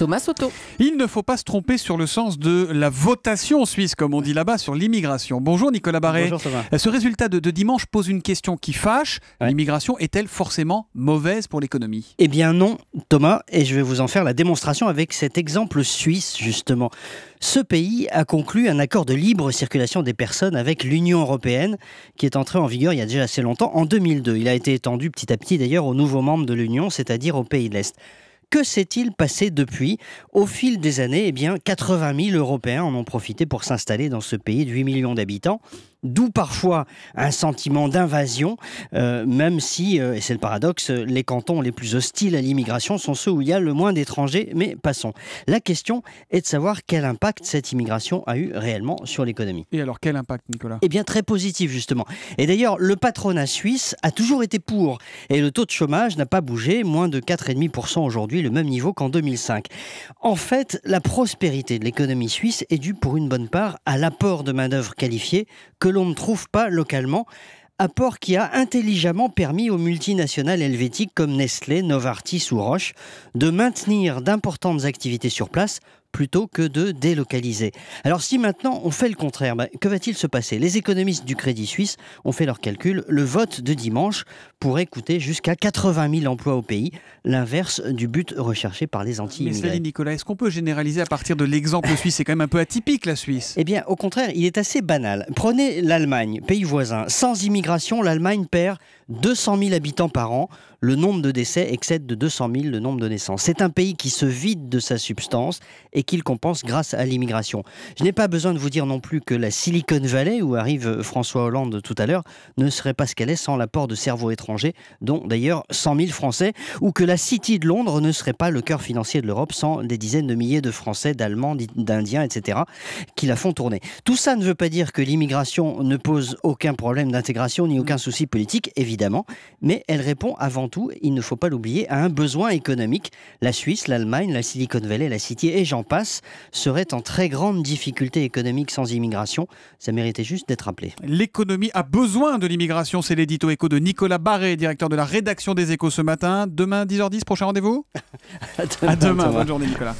Thomas Soto. Il ne faut pas se tromper sur le sens de la votation suisse, comme on dit là-bas, sur l'immigration. Bonjour Nicolas Barré. Bonjour, Thomas. Euh, ce résultat de, de, dimanche pose une question qui fâche. L'immigration est-elle forcément mauvaise pour l'économie Eh bien non, Thomas, et je vais vous en faire la démonstration avec cet exemple suisse, justement. Ce pays a conclu un accord de libre circulation des personnes avec l'Union européenne, qui est entré en vigueur il y a déjà assez longtemps, en 2002. Il a été étendu petit à petit d'ailleurs aux nouveaux membres de l'Union, c'est-à-dire aux pays de l'Est. Que s'est-il passé depuis Au fil des années, eh bien, 80 000 Européens en ont profité pour s'installer dans ce pays de 8 millions d'habitants d'où parfois un sentiment d'invasion, euh, même si, euh, et c'est le paradoxe, les cantons les plus hostiles à l'immigration sont ceux où il y a le moins d'étrangers, mais passons. La question est de savoir quel impact cette immigration a eu réellement sur l'économie. Et alors quel impact, Nicolas Eh bien très positif, justement. Et d'ailleurs, le patronat suisse a toujours été pour, et le taux de chômage n'a pas bougé, moins de 4,5% aujourd'hui, le même niveau qu'en 2005. En fait, la prospérité de l'économie suisse est due pour une bonne part à l'apport de main-d'œuvre qualifiée que l'on ne trouve pas localement apport qui a intelligemment permis aux multinationales helvétiques comme Nestlé, Novartis ou Roche de maintenir d'importantes activités sur place plutôt que de délocaliser. Alors si maintenant on fait le contraire, bah, que va-t-il se passer Les économistes du Crédit Suisse ont fait leur calcul. Le vote de dimanche pourrait coûter jusqu'à 80 000 emplois au pays, l'inverse du but recherché par les anti-immigrés. Mais Nicolas, est-ce qu'on peut généraliser à partir de l'exemple suisse C'est quand même un peu atypique la Suisse. Eh bien, au contraire, il est assez banal. Prenez l'Allemagne, pays voisin. Sans immigration, l'Allemagne perd 200 000 habitants par an. Le nombre de décès excède de 200 000 le nombre de naissances. C'est un pays qui se vide de sa substance et qu'il compense grâce à l'immigration. Je n'ai pas besoin de vous dire non plus que la Silicon Valley, où arrive François Hollande tout à l'heure, ne serait pas ce qu'elle est sans l'apport de cerveaux étrangers, dont d'ailleurs 100 000 Français, ou que la City de Londres ne serait pas le cœur financier de l'Europe sans des dizaines de milliers de Français, d'Allemands, d'Indiens, etc., qui la font tourner. Tout ça ne veut pas dire que l'immigration ne pose aucun problème d'intégration ni aucun souci politique, évidemment, mais elle répond avant tout, il ne faut pas l'oublier, à un besoin économique. La Suisse, l'Allemagne, la Silicon Valley, la City et j'en passe, serait en très grande difficulté économique sans immigration. Ça méritait juste d'être rappelé. L'économie a besoin de l'immigration, c'est l'édito écho de Nicolas Barré, directeur de la rédaction des échos ce matin. Demain, 10h10, prochain rendez-vous À demain. bonne journée Nicolas.